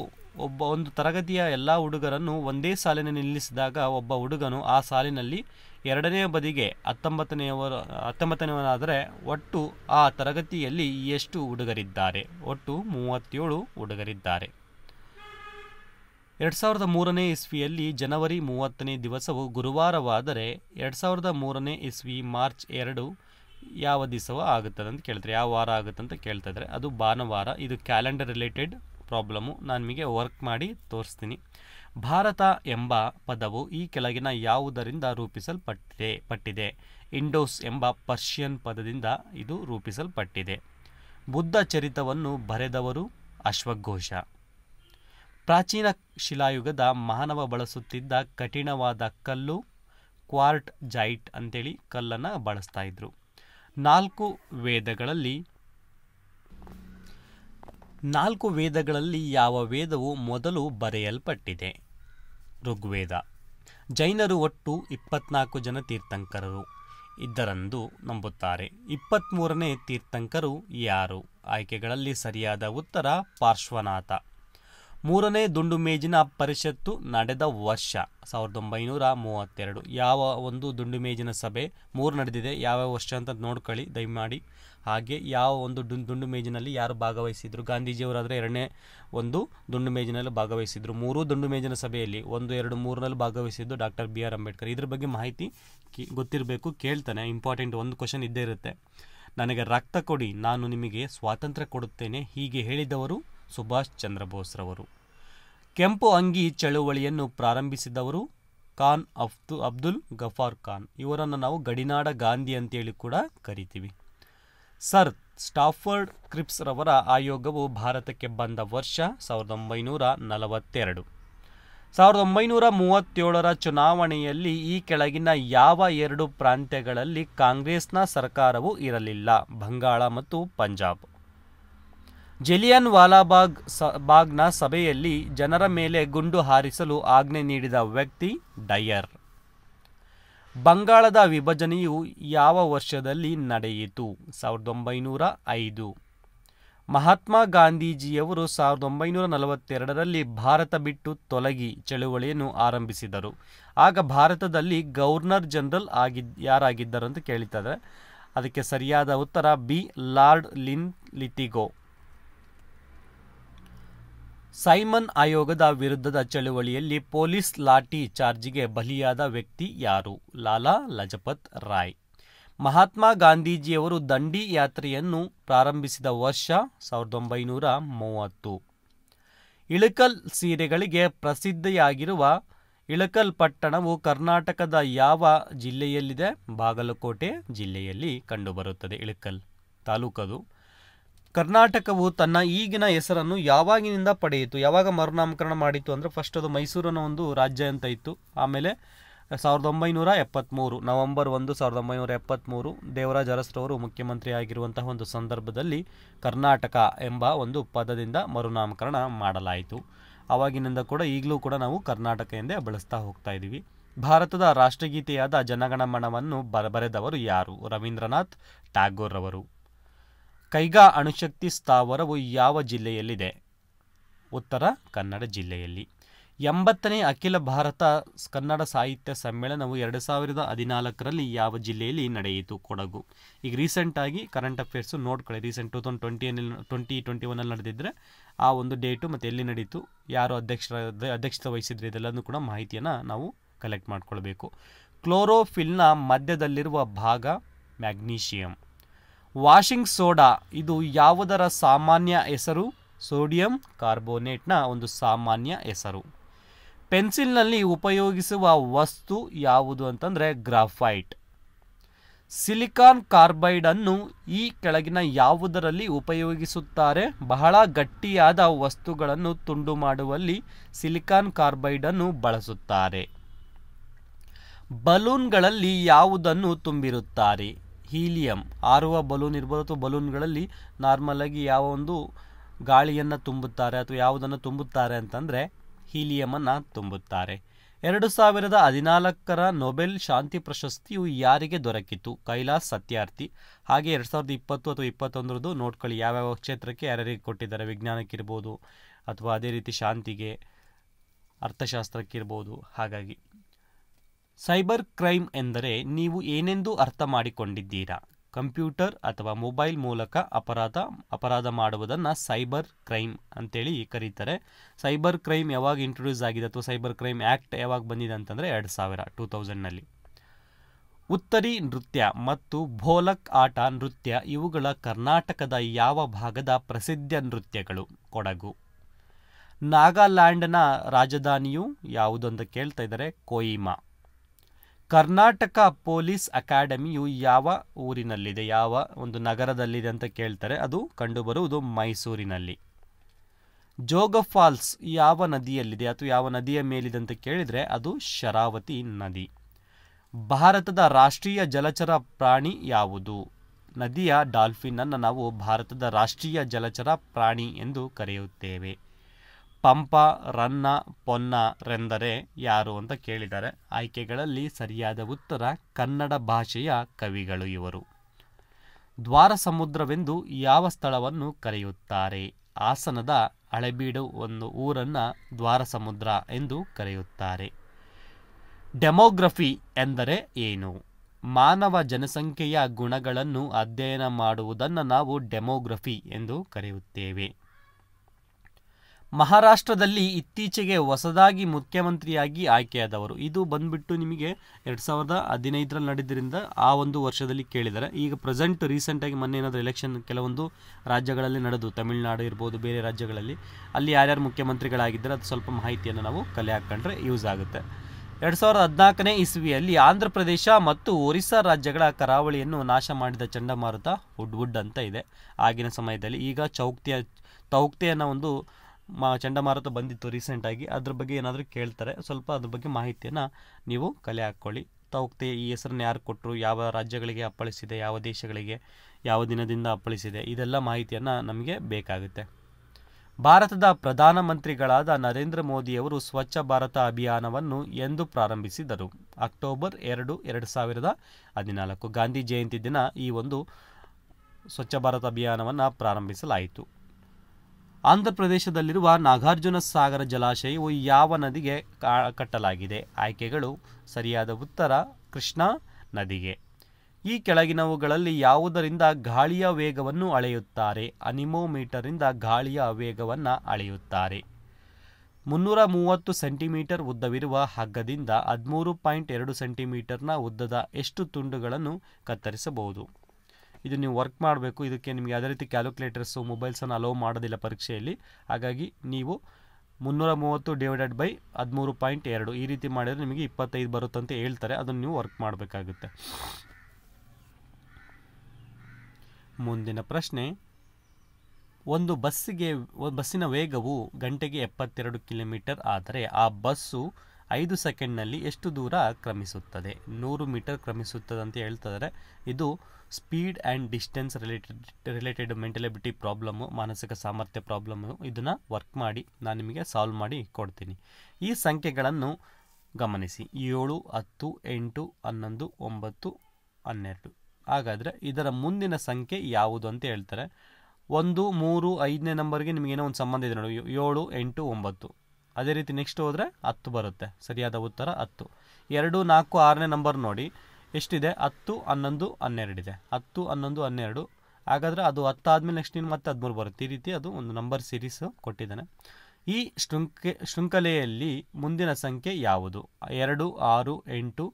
ಒಬ್ಬ ಒಂದು ತರಗತಿಯ ಎಲ್ಲ ಹುಡುಗರನ್ನು ಒಂದೇ ಸಾಲಿನ ನಿಲ್ಲಿಸಿದಾಗ ಒಬ್ಬ ಹುಡುಗನು ಆ ಸಾಲಿನಲ್ಲಿ ಎರಡನೇ ಬದಿಗೆ ಹತ್ತೊಂಬತ್ತನೆಯವರು ಹತ್ತೊಂಬತ್ತನೆಯವರಾದರೆ ಒಟ್ಟು ಆ ತರಗತಿಯಲ್ಲಿ ಎಷ್ಟು ಹುಡುಗರಿದ್ದಾರೆ ಒಟ್ಟು ಮೂವತ್ತೇಳು ಹುಡುಗರಿದ್ದಾರೆ ಎರಡು ಸಾವಿರದ ಮೂರನೇ ಇಸ್ವಿಯಲ್ಲಿ ಜನವರಿ ಮೂವತ್ತನೇ ದಿವಸವು ಗುರುವಾರವಾದರೆ ಎರಡು ಸಾವಿರದ ಮೂರನೇ ಇಸ್ವಿ ಮಾರ್ಚ್ ಎರಡು ಯಾವ ದಿವಸವೂ ಆಗುತ್ತದೆ ಅಂತ ಕೇಳ್ತಾರೆ ಯಾವ ವಾರ ಆಗುತ್ತೆ ಅಂತ ಕೇಳ್ತಾ ಇದ್ದಾರೆ ಅದು ಭಾನುವಾರ ಇದು ಕ್ಯಾಲೆಂಡರ್ ರಿಲೇಟೆಡ್ ಪ್ರಾಬ್ಲಮ್ಮು ನಾನು ನಿಮಗೆ ವರ್ಕ್ ಮಾಡಿ ತೋರಿಸ್ತೀನಿ ಭಾರತ ಎಂಬ ಪದವು ಈ ಕೆಳಗಿನ ಯಾವುದರಿಂದ ರೂಪಿಸಲ್ಪಟ್ಟಿದೆ ಪಟ್ಟಿದೆ ಇಂಡೋಸ್ ಎಂಬ ಪರ್ಷಿಯನ್ ಪದದಿಂದ ಇದು ರೂಪಿಸಲ್ಪಟ್ಟಿದೆ ಬುದ್ಧ ಚರಿತವನ್ನು ಬರೆದವರು ಅಶ್ವಘೋಷ ಪ್ರಾಚೀನ ಶಿಲಾಯುಗದ ಮಾನವ ಬಳಸುತ್ತಿದ್ದ ಕಠಿಣವಾದ ಕಲ್ಲು ಕ್ವಾರ್ಟ್ ಜೈಟ್ ಅಂತೇಳಿ ಕಲ್ಲನ್ನು ಬಳಸ್ತಾ ಇದ್ರು ನಾಲ್ಕು ವೇದಗಳಲ್ಲಿ ನಾಲ್ಕು ವೇದಗಳಲ್ಲಿ ಯಾವ ವೇದವು ಮೊದಲು ಬರೆಯಲ್ಪಟ್ಟಿದೆ ಋಗ್ವೇದ ಜೈನರು ಒಟ್ಟು ಇಪ್ಪತ್ನಾಲ್ಕು ಜನ ತೀರ್ಥಂಕರರು ಇದ್ದರಂದು ನಂಬುತ್ತಾರೆ ಇಪ್ಪತ್ತ್ಮೂರನೇ ತೀರ್ಥಂಕರು ಯಾರು ಆಯ್ಕೆಗಳಲ್ಲಿ ಸರಿಯಾದ ಉತ್ತರ ಪಾರ್ಶ್ವನಾಥ ಮೂರನೇ ದುಂಡು ಮೇಜಿನ ಪರಿಷತ್ತು ನಡೆದ ವರ್ಷ ಸಾವಿರದ ಒಂಬೈನೂರ ಮೂವತ್ತೆರಡು ಯಾವ ಒಂದು ದುಂಡು ಮೇಜಿನ ಸಭೆ ಮೂರು ನಡೆದಿದೆ ಯಾವ ವರ್ಷ ಅಂತ ನೋಡ್ಕೊಳ್ಳಿ ದಯಮಾಡಿ ಹಾಗೆ ಯಾವ ಒಂದು ದುಂಡು ಮೇಜಿನಲ್ಲಿ ಯಾರು ಭಾಗವಹಿಸಿದ್ರು ಗಾಂಧೀಜಿಯವರಾದರೆ ಎರಡನೇ ಒಂದು ದುಂಡು ಮೇಜಿನಲ್ಲಿ ಭಾಗವಹಿಸಿದ್ರು ಮೂರು ದುಂಡು ಮೇಜಿನ ಸಭೆಯಲ್ಲಿ ಒಂದು ಎರಡು ಮೂರರಲ್ಲಿ ಭಾಗವಹಿಸಿದ್ದು ಡಾಕ್ಟರ್ ಬಿ ಆರ್ ಅಂಬೇಡ್ಕರ್ ಇದ್ರ ಬಗ್ಗೆ ಮಾಹಿತಿ ಗೊತ್ತಿರಬೇಕು ಕೇಳ್ತಾನೆ ಇಂಪಾರ್ಟೆಂಟ್ ಒಂದು ಕ್ವಶನ್ ಇದ್ದೇ ಇರುತ್ತೆ ನನಗೆ ರಕ್ತ ಕೊಡಿ ನಾನು ನಿಮಗೆ ಸ್ವಾತಂತ್ರ್ಯ ಕೊಡುತ್ತೇನೆ ಹೀಗೆ ಹೇಳಿದವರು ಸುಭಾಷ್ ಚಂದ್ರ ಬೋಸ್ರವರು ಕೆಂಪು ಅಂಗಿ ಚಳುವಳಿಯನ್ನು ಪ್ರಾರಂಭಿಸಿದವರು ಖಾನ್ ಅಫ್ತು ಅಬ್ದುಲ್ ಗಫಾರ್ ಖಾನ್ ಇವರನ್ನು ನಾವು ಗಡಿನಾಡ ಗಾಂಧಿ ಅಂತೇಳಿ ಕೂಡ ಕರಿತೀವಿ ಸರ್ ಸ್ಟಾಫರ್ಡ್ ಕ್ರಿಪ್ಸ್ ರವರ ಆಯೋಗವು ಭಾರತಕ್ಕೆ ಬಂದ ವರ್ಷ ಸಾವಿರದ ಒಂಬೈನೂರ ನಲವತ್ತೆರಡು ಸಾವಿರದ ಒಂಬೈನೂರ ಮೂವತ್ತೇಳರ ಚುನಾವಣೆಯಲ್ಲಿ ಈ ಕೆಳಗಿನ ಯಾವ ಎರಡು ಪ್ರಾಂತ್ಯಗಳಲ್ಲಿ ಕಾಂಗ್ರೆಸ್ನ ಸರ್ಕಾರವು ಇರಲಿಲ್ಲ ಬಂಗಾಳ ಮತ್ತು ಪಂಜಾಬ್ ಜೆಲಿಯನ್ ವಾಲಾಬಾಗ್ ಸ ಬಾಗ್ನ ಸಭೆಯಲ್ಲಿ ಜನರ ಮೇಲೆ ಗುಂಡು ಹಾರಿಸಲು ಆಜ್ಞೆ ನೀಡಿದ ವ್ಯಕ್ತಿ ಡಯರ್ ಬಂಗಾಳದ ವಿಭಜನೆಯು ಯಾವ ವರ್ಷದಲ್ಲಿ ನಡೆಯಿತು ಸಾವಿರದ ಒಂಬೈನೂರ ಐದು ಮಹಾತ್ಮ ಗಾಂಧೀಜಿಯವರು ಸಾವಿರದ ಒಂಬೈನೂರ ನಲವತ್ತೆರಡರಲ್ಲಿ ಭಾರತ ಬಿಟ್ಟು ತೊಲಗಿ ಚಳುವಳಿಯನ್ನು ಆರಂಭಿಸಿದರು ಆಗ ಭಾರತದಲ್ಲಿ ಗವರ್ನರ್ ಜನರಲ್ ಆಗಿದ್ದ ಯಾರಾಗಿದ್ದರು ಅಂತ ಕೇಳಿದ್ದಾರೆ ಅದಕ್ಕೆ ಸರಿಯಾದ ಉತ್ತರ B Lord Linlithgow Simon ಆಯೋಗದ ವಿರುದ್ಧದ ಚಳುವಳಿಯಲ್ಲಿ ಪೊಲೀಸ್ ಲಾಠಿ ಚಾರ್ಜ್ಗೆ ಬಲಿಯಾದ ವ್ಯಕ್ತಿ ಯಾರು ಲಾಲಾ ಲಜಪತ್ ರಾಯ್ ಮಹಾತ್ಮ ಗಾಂಧೀಜಿಯವರು ದಂಡಿ ಯಾತ್ರೆಯನ್ನು ಪ್ರಾರಂಭಿಸಿದ ವರ್ಷ ಸಾವಿರದ ಒಂಬೈನೂರ ಮೂವತ್ತು ಇಳಕಲ್ ಸೀರೆಗಳಿಗೆ ಪ್ರಸಿದ್ಧಿಯಾಗಿರುವ ಇಳಕಲ್ ಪಟ್ಟಣವು ಕರ್ನಾಟಕದ ಯಾವ ಜಿಲ್ಲೆಯಲ್ಲಿದೆ ಬಾಗಲಕೋಟೆ ಜಿಲ್ಲೆಯಲ್ಲಿ ಕಂಡುಬರುತ್ತದೆ ಇಳಕಲ್ ತಾಲೂಕದು ಕರ್ನಾಟಕವು ತನ್ನ ಈಗಿನ ಹೆಸರನ್ನು ಯಾವಾಗಿನಿಂದ ಪಡೆಯಿತು ಯಾವಾಗ ಮರುನಾಮಕರಣ ಮಾಡಿತು ಅಂದರೆ ಫಸ್ಟ್ ಅದು ಮೈಸೂರಿನ ಒಂದು ರಾಜ್ಯ ಅಂತ ಇತ್ತು ಆಮೇಲೆ ಸಾವಿರದ ಒಂಬೈನೂರ ಎಪ್ಪತ್ತ್ಮೂರು ನವಂಬರ್ ಒಂದು ಸಾವಿರದ ಒಂಬೈನೂರ ಎಪ್ಪತ್ತ್ಮೂರು ದೇವರಾಜ್ ಅರಸ್ರವರು ಮುಖ್ಯಮಂತ್ರಿ ಆಗಿರುವಂತಹ ಒಂದು ಸಂದರ್ಭದಲ್ಲಿ ಕರ್ನಾಟಕ ಎಂಬ ಒಂದು ಪದದಿಂದ ಮರುನಾಮಕರಣ ಮಾಡಲಾಯಿತು ಆವಾಗಿನಿಂದ ಕೂಡ ಈಗಲೂ ಕೂಡ ನಾವು ಕರ್ನಾಟಕ ಎಂದೇ ಬಳಸ್ತಾ ಹೋಗ್ತಾ ಇದ್ದೀವಿ ಭಾರತದ ರಾಷ್ಟ್ರಗೀತೆಯಾದ ಜನಗಣಮನವನ್ನು ಬರೆದವರು ಯಾರು ರವೀಂದ್ರನಾಥ್ ಟ್ಯಾಗೋರ್ ಅವರು ಕೈಗಾ ಅಣುಶಕ್ತಿ ಸ್ಥಾವರವು ಯಾವ ಜಿಲ್ಲೆಯಲ್ಲಿದೆ ಉತ್ತರ ಕನ್ನಡ ಜಿಲ್ಲೆಯಲ್ಲಿ ಎಂಬತ್ತನೇ ಅಖಿಲ ಭಾರತ ಕನ್ನಡ ಸಾಹಿತ್ಯ ಸಮ್ಮೇಳನವು ಎರಡು ಸಾವಿರದ ಹದಿನಾಲ್ಕರಲ್ಲಿ ಯಾವ ಜಿಲ್ಲೆಯಲ್ಲಿ ನಡೆಯಿತು ಕೊಡಗು ಈಗ ರೀಸೆಂಟಾಗಿ ಕರೆಂಟ್ ಅಫೇರ್ಸು ನೋಡ್ಕೊಳ್ಳಿ ರೀಸೆಂಟ್ ಟೂ ತೌಸಂಡ್ ಟ್ವೆಂಟಿಯಲ್ಲಿ ಟ್ವೆಂಟಿ ಟ್ವೆಂಟಿ ಒನ್ನಲ್ಲಿ ನಡೆದಿದ್ದರೆ ಆ ಒಂದು ಡೇಟು ಮತ್ತು ಎಲ್ಲಿ ನಡೀತು ಯಾರು ಅಧ್ಯಕ್ಷರ ಅಧ್ಯಕ್ಷತೆ ವಹಿಸಿದ್ರೆ ಇದೆಲ್ಲದೂ ಕೂಡ ಮಾಹಿತಿಯನ್ನು ನಾವು ಕಲೆಕ್ಟ್ ಮಾಡ್ಕೊಳ್ಬೇಕು ಕ್ಲೋರೋಫಿಲ್ನ ಮಧ್ಯದಲ್ಲಿರುವ ಭಾಗ ಮ್ಯಾಗ್ನೀಷಿಯಂ ವಾಷಿಂಗ್ ಸೋಡಾ ಇದು ಯಾವುದರ ಸಾಮಾನ್ಯ ಹೆಸರು ಸೋಡಿಯಂ ಕಾರ್ಬೋನೇಟ್ನ ಒಂದು ಸಾಮಾನ್ಯ ಹೆಸರು ಪೆನ್ಸಿಲ್ನಲ್ಲಿ ಉಪಯೋಗಿಸುವ ವಸ್ತು ಯಾವುದು ಅಂತಂದರೆ ಗ್ರಾಫೈಟ್ ಸಿಲಿಕಾನ್ ಕಾರ್ಬೈಡನ್ನು ಈ ಕೆಳಗಿನ ಯಾವುದರಲ್ಲಿ ಉಪಯೋಗಿಸುತ್ತಾರೆ ಬಹಳ ಗಟ್ಟಿಯಾದ ವಸ್ತುಗಳನ್ನು ತುಂಡು ಮಾಡುವಲ್ಲಿ ಸಿಲಿಕಾನ್ ಕಾರ್ಬೈಡನ್ನು ಬಳಸುತ್ತಾರೆ ಬಲೂನ್ಗಳಲ್ಲಿ ಯಾವುದನ್ನು ತುಂಬಿರುತ್ತಾರೆ ಹೀಲಿಯಂ ಆರುವ ಬಲೂನ್ ಇರ್ಬೋದು ಅಥವಾ ಬಲೂನ್ಗಳಲ್ಲಿ ನಾರ್ಮಲಾಗಿ ಯಾವ ಒಂದು ಗಾಳಿಯನ್ನು ತುಂಬುತ್ತಾರೆ ಅಥವಾ ಯಾವುದನ್ನು ತುಂಬುತ್ತಾರೆ ಅಂತಂದರೆ ಹೀಲಿಯಮನ್ನು ತುಂಬುತ್ತಾರೆ ಎರಡು ಸಾವಿರದ ಹದಿನಾಲ್ಕರ ನೊಬೆಲ್ ಶಾಂತಿ ಪ್ರಶಸ್ತಿಯು ಯಾರಿಗೆ ದೊರಕಿತು ಕೈಲಾಸ್ ಸತ್ಯಾರ್ಥಿ ಹಾಗೆ ಎರಡು ಸಾವಿರದ ಇಪ್ಪತ್ತು ಅಥವಾ ಇಪ್ಪತ್ತೊಂದರದ್ದು ನೋಟ್ಗಳು ಯಾವ್ಯಾವ ಕ್ಷೇತ್ರಕ್ಕೆ ಯಾರ್ಯಾರಿಗೆ ಕೊಟ್ಟಿದ್ದಾರೆ ವಿಜ್ಞಾನಕ್ಕಿರ್ಬೋದು ಅಥವಾ ಅದೇ ರೀತಿ ಶಾಂತಿಗೆ ಅರ್ಥಶಾಸ್ತ್ರಕ್ಕಿರ್ಬೋದು ಹಾಗಾಗಿ ಸೈಬರ್ ಕ್ರೈಮ್ ಎಂದರೆ ನೀವು ಏನೆಂದು ಅರ್ಥ ಮಾಡಿಕೊಂಡಿದ್ದೀರಾ ಕಂಪ್ಯೂಟರ್ ಅಥವಾ ಮೊಬೈಲ್ ಮೂಲಕ ಅಪರಾಧ ಅಪರಾಧ ಮಾಡುವುದನ್ನು ಸೈಬರ್ ಕ್ರೈಮ್ ಅಂತೇಳಿ ಕರೀತಾರೆ ಸೈಬರ್ ಕ್ರೈಮ್ ಯಾವಾಗ ಇಂಟ್ರೊಡ್ಯೂಸ್ ಆಗಿದೆ ಅಥವಾ ಸೈಬರ್ ಕ್ರೈಮ್ ಆ್ಯಕ್ಟ್ ಯಾವಾಗ ಬಂದಿದೆ ಅಂತಂದರೆ ಎರಡು ಸಾವಿರ ಟೂ ತೌಸಂಡ್ನಲ್ಲಿ ಉತ್ತರಿ ನೃತ್ಯ ಮತ್ತು ಭೋಲಕ್ ಆಟ ನೃತ್ಯ ಇವುಗಳ ಕರ್ನಾಟಕದ ಯಾವ ಭಾಗದ ಪ್ರಸಿದ್ಧ ನೃತ್ಯಗಳು ಕೊಡಗು ನಾಗಾಲ್ಯಾಂಡ್ನ ರಾಜಧಾನಿಯು ಯಾವುದು ಕೇಳ್ತಾ ಇದ್ದಾರೆ ಕೊಯಿಮಾ ಕರ್ನಾಟಕ ಪೊಲೀಸ್ ಅಕಾಡೆಮಿಯು ಯಾವ ಊರಿನಲ್ಲಿದೆ ಯಾವ ಒಂದು ನಗರದಲ್ಲಿದೆ ಅಂತ ಕೇಳ್ತಾರೆ ಅದು ಕಂಡುಬರುವುದು ಮೈಸೂರಿನಲ್ಲಿ ಜೋಗ ಫಾಲ್ಸ್ ಯಾವ ನದಿಯಲ್ಲಿದೆ ಅಥವಾ ಯಾವ ನದಿಯ ಮೇಲಿದೆ ಅಂತ ಕೇಳಿದರೆ ಅದು ಶರಾವತಿ ನದಿ ಭಾರತದ ರಾಷ್ಟ್ರೀಯ ಜಲಚರ ಪ್ರಾಣಿ ಯಾವುದು ನದಿಯ ಡಾಲ್ಫಿನ್ ಅನ್ನು ನಾವು ಭಾರತದ ರಾಷ್ಟ್ರೀಯ ಜಲಚರ ಪ್ರಾಣಿ ಎಂದು ಕರೆಯುತ್ತೇವೆ ಪಂಪ ರನ್ನ ಪೊನ್ನ ರೆಂದರೆ ಯಾರು ಅಂತ ಕೇಳಿದ್ದಾರೆ ಆಯ್ಕೆಗಳಲ್ಲಿ ಸರಿಯಾದ ಉತ್ತರ ಕನ್ನಡ ಭಾಷೆಯ ಕವಿಗಳು ಇವರು ದ್ವಾರ ಸಮುದ್ರವೆಂದು ಯಾವ ಸ್ಥಳವನ್ನು ಕರೆಯುತ್ತಾರೆ ಹಾಸನದ ಅಳೆಬೀಡು ಒಂದು ಊರನ್ನು ದ್ವಾರ ಸಮುದ್ರ ಎಂದು ಕರೆಯುತ್ತಾರೆ ಡೆಮೋಗ್ರಫಿ ಎಂದರೆ ಏನು ಮಾನವ ಜನಸಂಖ್ಯೆಯ ಗುಣಗಳನ್ನು ಅಧ್ಯಯನ ಮಾಡುವುದನ್ನು ನಾವು ಡೆಮೋಗ್ರಫಿ ಎಂದು ಕರೆಯುತ್ತೇವೆ ಮಹಾರಾಷ್ಟ್ರದಲ್ಲಿ ಇತ್ತೀಚೆಗೆ ಹೊಸದಾಗಿ ಮುಖ್ಯಮಂತ್ರಿಯಾಗಿ ಆಯ್ಕೆಯಾದವರು ಇದು ಬಂದ್ಬಿಟ್ಟು ನಿಮಗೆ ಎರಡು ಸಾವಿರದ ಹದಿನೈದರಲ್ಲಿ ನಡೆದ್ರಿಂದ ಆ ಒಂದು ವರ್ಷದಲ್ಲಿ ಕೇಳಿದ್ದಾರೆ ಈಗ ಪ್ರೆಸೆಂಟ್ ರೀಸೆಂಟಾಗಿ ಮೊನ್ನೆ ಏನಾದರೂ ಎಲೆಕ್ಷನ್ ಕೆಲವೊಂದು ರಾಜ್ಯಗಳಲ್ಲಿ ನಡೆದು ತಮಿಳುನಾಡು ಇರ್ಬೋದು ಬೇರೆ ರಾಜ್ಯಗಳಲ್ಲಿ ಅಲ್ಲಿ ಯಾರ್ಯಾರು ಮುಖ್ಯಮಂತ್ರಿಗಳಾಗಿದ್ದಾರೆ ಅದು ಸ್ವಲ್ಪ ಮಾಹಿತಿಯನ್ನು ನಾವು ಕಲೆ ಹಾಕ್ಕೊಂಡ್ರೆ ಯೂಸ್ ಆಗುತ್ತೆ ಎರಡು ಸಾವಿರದ ಹದಿನಾಲ್ಕನೇ ಇಸ್ವಿಯಲ್ಲಿ ಆಂಧ್ರ ಪ್ರದೇಶ ಮತ್ತು ಒರಿಸ್ಸಾ ರಾಜ್ಯಗಳ ಕರಾವಳಿಯನ್ನು ನಾಶ ಮಾಡಿದ ಚಂಡಮಾರುತ ಹುಡ್ವುಡ್ ಅಂತ ಇದೆ ಆಗಿನ ಸಮಯದಲ್ಲಿ ಈಗ ಚೌಕ್ತಿಯ ಚೌಕ್ತಿಯನ್ನು ಒಂದು ಮಾ ಚಂಡಮಾರುತ ಬಂದಿತ್ತು ರೀಸೆಂಟಾಗಿ ಅದ್ರ ಬಗ್ಗೆ ಏನಾದರೂ ಕೇಳ್ತಾರೆ ಸ್ವಲ್ಪ ಅದ್ರ ಬಗ್ಗೆ ಮಾಹಿತಿಯನ್ನು ನೀವು ಕಲೆ ಹಾಕ್ಕೊಳ್ಳಿ ಹೋಗ್ತಾ ಈ ಹೆಸರನ್ನು ಯಾರು ಕೊಟ್ಟರು ಯಾವ ರಾಜ್ಯಗಳಿಗೆ ಅಪ್ಪಳಿಸಿದೆ ಯಾವ ದೇಶಗಳಿಗೆ ಯಾವ ದಿನದಿಂದ ಅಪ್ಪಳಿಸಿದೆ ಇದೆಲ್ಲ ಮಾಹಿತಿಯನ್ನು ನಮಗೆ ಬೇಕಾಗುತ್ತೆ ಭಾರತದ ಪ್ರಧಾನಮಂತ್ರಿಗಳಾದ ನರೇಂದ್ರ ಮೋದಿಯವರು ಸ್ವಚ್ಛ ಭಾರತ ಅಭಿಯಾನವನ್ನು ಎಂದು ಪ್ರಾರಂಭಿಸಿದರು ಅಕ್ಟೋಬರ್ ಎರಡು ಎರಡು ಸಾವಿರದ ಹದಿನಾಲ್ಕು ಗಾಂಧಿ ಜಯಂತಿ ದಿನ ಈ ಒಂದು ಸ್ವಚ್ಛ ಭಾರತ ಅಭಿಯಾನವನ್ನು ಪ್ರಾರಂಭಿಸಲಾಯಿತು ಆಂಧ್ರಪ್ರದೇಶದಲ್ಲಿರುವ ನಾಗಾರ್ಜುನ ಸಾಗರ ಜಲಾಶಯವು ಯಾವ ನದಿಗೆ ಕಟ್ಟಲಾಗಿದೆ ಆಯ್ಕೆಗಳು ಸರಿಯಾದ ಉತ್ತರ ಕೃಷ್ಣಾ ನದಿಗೆ ಈ ಕೆಳಗಿನವುಗಳಲ್ಲಿ ಯಾವುದರಿಂದ ಗಾಳಿಯ ವೇಗವನ್ನು ಅಳೆಯುತ್ತಾರೆ ಅನಿಮೋಮೀಟರಿಂದ ಗಾಳಿಯ ವೇಗವನ್ನು ಅಳೆಯುತ್ತಾರೆ ಮುನ್ನೂರ ಮೂವತ್ತು ಸೆಂಟಿಮೀಟರ್ ಉದ್ದವಿರುವ ಹಗ್ಗದಿಂದ ಹದಿಮೂರು ಪಾಯಿಂಟ್ ಎರಡು ಸೆಂಟಿಮೀಟರ್ನ ಉದ್ದದ ಎಷ್ಟು ತುಂಡುಗಳನ್ನು ಕತ್ತರಿಸಬಹುದು ಇದು ನೀವು ವರ್ಕ್ ಮಾಡಬೇಕು ಇದಕ್ಕೆ ನಿಮಗೆ ಯಾವುದೇ ರೀತಿ ಕ್ಯಾಲ್ಕುಲೇಟರ್ಸು ಮೊಬೈಲ್ಸನ್ನು ಅಲೋ ಮಾಡೋದಿಲ್ಲ ಪರೀಕ್ಷೆಯಲ್ಲಿ ಹಾಗಾಗಿ ನೀವು ಮುನ್ನೂರ ಮೂವತ್ತು ಡಿವೈಡೆಡ್ ಬೈ ಹದಿಮೂರು ಪಾಯಿಂಟ್ ಎರಡು ಈ ರೀತಿ ಮಾಡಿದರೆ ನಿಮಗೆ ಇಪ್ಪತ್ತೈದು ಬರುತ್ತಂತ ಹೇಳ್ತಾರೆ ಅದನ್ನು ನೀವು ವರ್ಕ್ ಮಾಡಬೇಕಾಗುತ್ತೆ ಮುಂದಿನ ಪ್ರಶ್ನೆ ಒಂದು ಬಸ್ಸಿಗೆ ಬಸ್ಸಿನ ವೇಗವು ಗಂಟೆಗೆ ಎಪ್ಪತ್ತೆರಡು ಕಿಲೋಮೀಟರ್ ಆದರೆ ಆ ಬಸ್ಸು ಐದು ಸೆಕೆಂಡ್ನಲ್ಲಿ ಎಷ್ಟು ದೂರ ಕ್ರಮಿಸುತ್ತದೆ ನೂರು ಮೀಟರ್ ಕ್ರಮಿಸುತ್ತದೆ ಅಂತ ಹೇಳ್ತಿದ್ದಾರೆ ಇದು speed and distance related related mental ability problem ಮಾನಸಿಕ ಸಾಮರ್ಥ್ಯ ಪ್ರಾಬ್ಲಮ್ಮು ಇದನ್ನು ವರ್ಕ್ ಮಾಡಿ ನಾನು ನಿಮಗೆ ಸಾಲ್ವ್ ಮಾಡಿ ಕೊಡ್ತೀನಿ ಈ ಸಂಖ್ಯೆಗಳನ್ನು ಗಮನಿಸಿ ಏಳು ಹತ್ತು ಎಂಟು ಹನ್ನೊಂದು ಒಂಬತ್ತು ಹನ್ನೆರಡು ಹಾಗಾದರೆ ಇದರ ಮುಂದಿನ ಸಂಖ್ಯೆ ಯಾವುದು ಅಂತ ಹೇಳ್ತಾರೆ ಒಂದು ಮೂರು ಐದನೇ ನಂಬರ್ಗೆ ನಿಮಗೇನೋ ಒಂದು ಸಂಬಂಧ ಇದೆ ನೋಡಿ ಏಳು ಎಂಟು ಒಂಬತ್ತು ಅದೇ ರೀತಿ ನೆಕ್ಸ್ಟ್ ಹೋದರೆ ಹತ್ತು ಬರುತ್ತೆ ಸರಿಯಾದ ಉತ್ತರ ಹತ್ತು ಎರಡು ನಾಲ್ಕು ಆರನೇ ನಂಬರ್ ನೋಡಿ ಎಷ್ಟಿದೆ ಹತ್ತು ಹನ್ನೊಂದು ಹನ್ನೆರಡಿದೆ ಹತ್ತು ಹನ್ನೊಂದು ಹನ್ನೆರಡು ಹಾಗಾದರೆ ಅದು ಹತ್ತಾದಮೇಲೆ ನೆಕ್ಸ್ಟ್ ನೀನು ಮತ್ತೆ ಹದಿಮೂರು ಬರುತ್ತೆ ಈ ರೀತಿ ಅದು ಒಂದು ನಂಬರ್ ಸೀರೀಸು ಕೊಟ್ಟಿದ್ದಾನೆ ಈ ಶೃಂಖೆ ಶೃಂಖಲೆಯಲ್ಲಿ ಮುಂದಿನ ಸಂಖ್ಯೆ ಯಾವುದು ಎರಡು ಆರು ಎಂಟು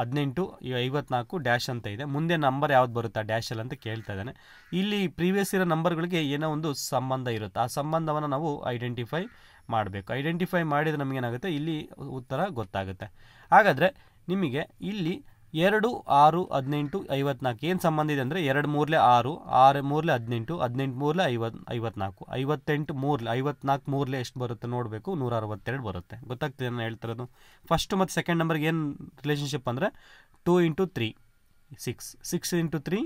ಹದಿನೆಂಟು ಐವತ್ನಾಲ್ಕು ಡ್ಯಾಶ್ ಅಂತ ಇದೆ ಮುಂದೆ ನಂಬರ್ ಯಾವ್ದು ಬರುತ್ತೆ ಆ ಡ್ಯಾಶಲ್ಲಿ ಅಂತ ಕೇಳ್ತಾ ಇದ್ದಾನೆ ಇಲ್ಲಿ ಪ್ರೀವಿಯಸ್ ಇರೋ ನಂಬರ್ಗಳಿಗೆ ಏನೋ ಒಂದು ಸಂಬಂಧ ಇರುತ್ತೆ ಆ ಸಂಬಂಧವನ್ನು ನಾವು ಐಡೆಂಟಿಫೈ ಮಾಡಬೇಕು ಐಡೆಂಟಿಫೈ ಮಾಡಿದರೆ ನಮಗೇನಾಗುತ್ತೆ ಇಲ್ಲಿ ಉತ್ತರ ಗೊತ್ತಾಗುತ್ತೆ ಹಾಗಾದರೆ ನಿಮಗೆ ಇಲ್ಲಿ ಎರಡು ಆರು ಹದಿನೆಂಟು ಐವತ್ನಾಲ್ಕು ಏನು ಸಂಬಂಧ ಇದೆ ಅಂದರೆ ಎರಡು ಮೂರಲೆ ಆರು ಆರು ಮೂರಲೆ ಹದಿನೆಂಟು ಹದಿನೆಂಟು ಮೂರಲೆ ಐವತ್ತು ಐವತ್ನಾಲ್ಕು ಐವತ್ತೆಂಟು ಮೂರಲೆ ಐವತ್ನಾಲ್ಕು ಮೂರಲೆ ಎಷ್ಟು ಬರುತ್ತೆ ನೋಡಬೇಕು ನೂರ ಅರವತ್ತೆರಡು ಬರುತ್ತೆ ಗೊತ್ತಾಗ್ತದೆ ನಾನು ಹೇಳ್ತಿರೋದು ಫಸ್ಟ್ ಮತ್ತು ಸೆಕೆಂಡ್ ನಂಬರ್ಗೆ ಏನು ರಿಲೇಷನ್ಶಿಪ್ ಅಂದರೆ two into three six six into three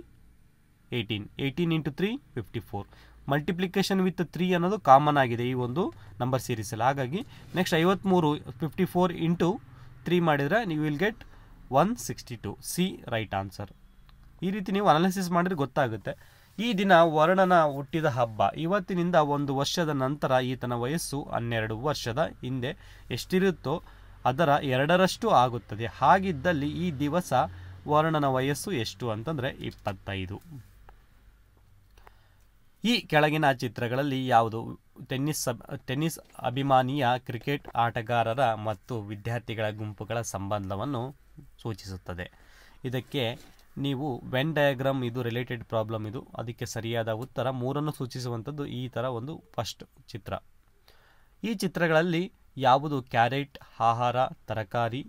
eighteen eighteen into three fifty four multiplication with three ಅನ್ನೋದು ಕಾಮನ್ ಆಗಿದೆ ಈ ಒಂದು ನಂಬರ್ ಸೀರೀಸಲ್ಲಿ ಹಾಗಾಗಿ ನೆಕ್ಸ್ಟ್ ಐವತ್ತ್ಮೂರು ಫಿಫ್ಟಿ ಫೋರ್ ಇಂಟು ತ್ರೀ ಮಾಡಿದರೆ ನೀವು will get one sixty two C right answer ಈ ರೀತಿ ನೀವು ಅನಾಲಿಸಿಸ್ ಮಾಡಿದ್ರೆ ಗೊತ್ತಾಗುತ್ತೆ ಈ ದಿನ ವರ್ಣನ ಹುಟ್ಟಿದ ಹಬ್ಬ ಇವತ್ತಿನಿಂದ ಒಂದು ವರ್ಷದ ನಂತರ ಈತನ ವಯಸ್ಸು ಹನ್ನೆರಡು ವರ್ಷದ ಹಿಂದೆ ಎಷ್ಟಿರುತ್ತೋ ಅದರ ಎರಡರಷ್ಟು ಆಗುತ್ತದೆ ಹಾಗಿದ್ದಲ್ಲಿ ಈ ದಿವಸ ವರ್ಣನ ವಯಸ್ಸು ಎಷ್ಟು ಅಂತಂದರೆ ಇಪ್ಪತ್ತೈದು ಈ ಕೆಳಗಿನ ಚಿತ್ರಗಳಲ್ಲಿ ಯಾವುದು ಟೆನ್ನಿಸ್ ಟೆನ್ನಿಸ್ ಅಭಿಮಾನಿಯ ಕ್ರಿಕೆಟ್ ಆಟಗಾರರ ಮತ್ತು ವಿದ್ಯಾರ್ಥಿಗಳ ಗುಂಪುಗಳ ಸಂಬಂಧವನ್ನು ಸೂಚಿಸುತ್ತದೆ ಇದಕ್ಕೆ ನೀವು ವೆನ್ ಡಯಾಗ್ರಾಮ್ ಇದು ರಿಲೇಟೆಡ್ ಪ್ರಾಬ್ಲಮ್ ಇದು ಅದಕ್ಕೆ ಸರಿಯಾದ ಉತ್ತರ ಮೂರನ್ನು ಸೂಚಿಸುವಂಥದ್ದು ಈ ಥರ ಒಂದು ಫಸ್ಟ್ ಚಿತ್ರ ಈ ಚಿತ್ರಗಳಲ್ಲಿ ಯಾವುದು ಕ್ಯಾರೆಟ್ ಆಹಾರ ತರಕಾರಿ